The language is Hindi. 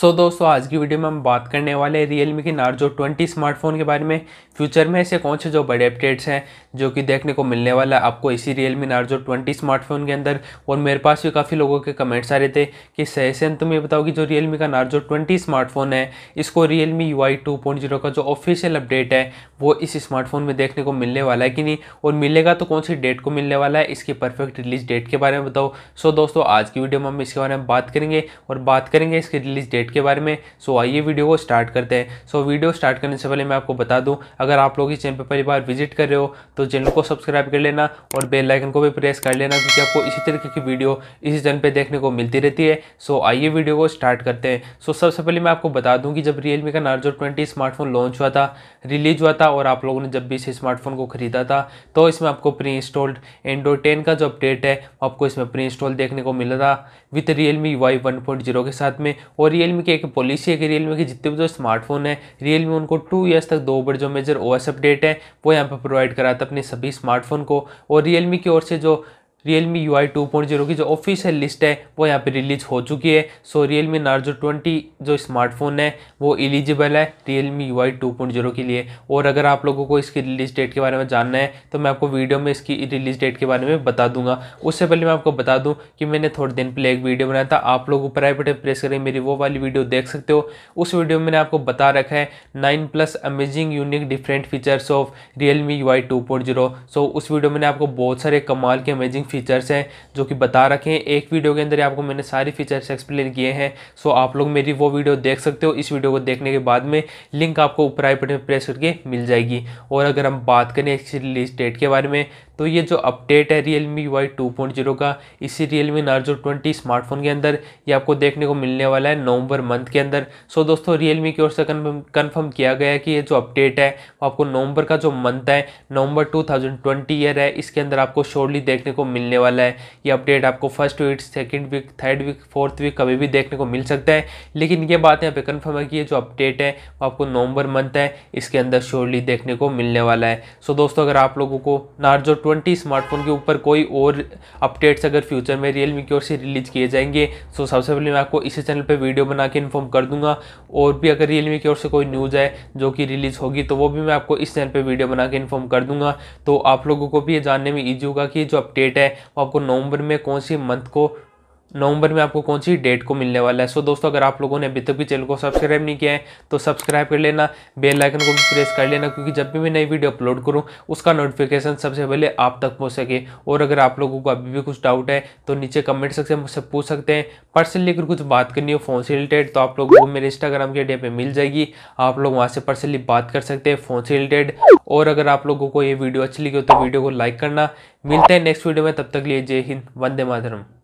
सो so, दोस्तों आज की वीडियो में हम बात करने वाले हैं रियलमी के नार्जो 20 स्मार्टफोन के बारे में फ्यूचर में ऐसे कौन से जो बड़े अपडेट्स हैं जो कि देखने को मिलने वाला है आपको इसी रियलमी नार्जो 20 स्मार्टफोन के अंदर और मेरे पास भी काफ़ी लोगों के कमेंट्स आ रहे थे कि सहेसन तुम ये बताओ कि जो रियलमी का नार्जो ट्वेंटी स्मार्टफोन है इसको रियलमी यू आई का जो ऑफिशियल अपडेट है वो इस स्मार्टफोन में देखने को मिलने वाला है कि नहीं और मिलेगा तो कौन सी डेट को मिलने वाला है इसकी परफेक्ट रिलीज डेट के बारे में बताओ सो दोस्तों आज की वीडियो में हम इसके बारे में बात करेंगे और बात करेंगे इसकी रिलीज डेट क्रिकेट के बारे में सो आइए वीडियो को स्टार्ट करते हैं सो वीडियो स्टार्ट करने से पहले मैं आपको बता दूँ अगर आप लोग इस चैनल पर पहली बार विजिट कर रहे हो तो चैनल को सब्सक्राइब कर लेना और बेलाइकन को भी प्रेस कर लेना क्योंकि आपको इसी तरीके की वीडियो इसी चैनल पर देखने को मिलती रहती है सो आइए वीडियो को स्टार्ट करते हैं सो सबसे पहले मैं आपको बता दूँ कि जब रियलमी का नार्जो ट्वेंटी स्मार्टफोन लॉन्च हुआ था रिलीज हुआ था और आप लोगों ने जब भी इस स्मार्टफोन को खरीदा था तो इसमें आपको प्री इंस्टॉल्ड एंड्रॉयड टेन का जो अपडेट है आपको इसमें प्री इंस्टॉल देखने को मिला था with Realme Y one point zero के साथ में और रियल रियलमी की एक पॉलिसी है कि रियलमी के जितने भी जो स्मार्टफोन है रियलमी उनको टू ईयर्स तक दो बार जो मेजर ओएस अपडेट है वो यहाँ पर प्रोवाइड कराता अपने सभी स्मार्टफोन को और रियलमी की ओर से जो Realme U I two point zero की जो ऑफिशियल लिस्ट है वो यहाँ पे रिलीज हो चुकी है सो रियल मी जो ट्वेंटी जो स्मार्टफोन है वो एलिजिबल है Realme U I two point zero के लिए और अगर आप लोगों को इसकी रिलीज डेट के बारे में जानना है तो मैं आपको वीडियो में इसकी रिलीज डेट के बारे में बता दूंगा उससे पहले मैं आपको बता दूँ कि मैंने थोड़े दिन पहले एक वीडियो बनाया था आप लोग ऊपर आई प्रेस करें मेरी वो वाली वीडियो देख सकते हो उस वीडियो में मैंने आपको बता रखा है nine plus amazing unique different features of Realme U I two point zero so उस वीडियो में मैंने आपको बहुत सारे कमाल के अमेजिंग फीचर्स हैं जो कि बता रखे हैं एक वीडियो के अंदर ही आपको मैंने सारी फीचर्स एक्सप्लेन किए हैं सो आप लोग मेरी वो वीडियो देख सकते हो इस वीडियो को देखने के बाद में लिंक आपको ऊपर आई बटन प्रेस करके मिल जाएगी और अगर हम बात करें इस रिलीज डेट के बारे में तो ये जो अपडेट है Realme Y two point zero का इसी Realme Narzo twenty smartphone के अंदर ये आपको देखने को मिलने वाला है नवंबर मंथ के अंदर सो दोस्तों रियल मी की ओर से कन्फर्म किया गया है कि ये जो अपडेट है वो आपको नवंबर का जो मंथ है November two thousand twenty year है इसके अंदर आपको शोर्डली देखने को मिलने वाला है ये अपडेट आपको first week second week third week fourth week कभी भी देखने को मिल सकता है लेकिन ये बात यहाँ पर कन्फर्म है कि ये जो अपडेट है वो आपको नवंबर मंथ है इसके अंदर श्योरली देखने को मिलने वाला है सो दोस्तों अगर आप लोगों को नार्जो ट्वेंटी स्मार्टफोन के ऊपर कोई और अपडेट्स अगर फ्यूचर में रियल की ओर से रिलीज़ किए जाएंगे तो सबसे पहले मैं आपको इसी चैनल पर वीडियो बना के इन्फॉर्म कर दूंगा और भी अगर रियल की ओर से कोई न्यूज़ आए जो कि रिलीज़ होगी तो वो भी मैं आपको इस चैनल पर वीडियो बना के इन्फॉर्म कर दूंगा तो आप लोगों को भी ये जानने में ईजी होगा कि जो अपडेट है वो आपको नवंबर में कौन सी मंथ को नवंबर में आपको कौन सी डेट को मिलने वाला है सो दोस्तों अगर आप लोगों ने अभी तक भी चैनल को सब्सक्राइब नहीं किया है तो सब्सक्राइब कर लेना बेल आइकन को भी प्रेस कर लेना क्योंकि जब भी मैं नई वीडियो अपलोड करूं उसका नोटिफिकेशन सबसे पहले आप तक पहुंच सके और अगर आप लोगों को अभी भी कुछ डाउट है तो नीचे कमेंट सेक्शन में मुझसे पूछ सकते हैं पर्सनली अगर कुछ बात करनी हो फ़ोन से रिलेटेड तो आप लोगों को मेरे इंस्टाग्राम के डे पर मिल जाएगी आप लोग वहाँ से पर्सनली बात कर सकते हैं फ़ोन से रिलेटेड और अगर आप लोगों को ये वीडियो अच्छी लगी हो तो वीडियो को लाइक करना मिलते हैं नेक्स्ट वीडियो में तब तक लिए जय हिंद वंदे मातरम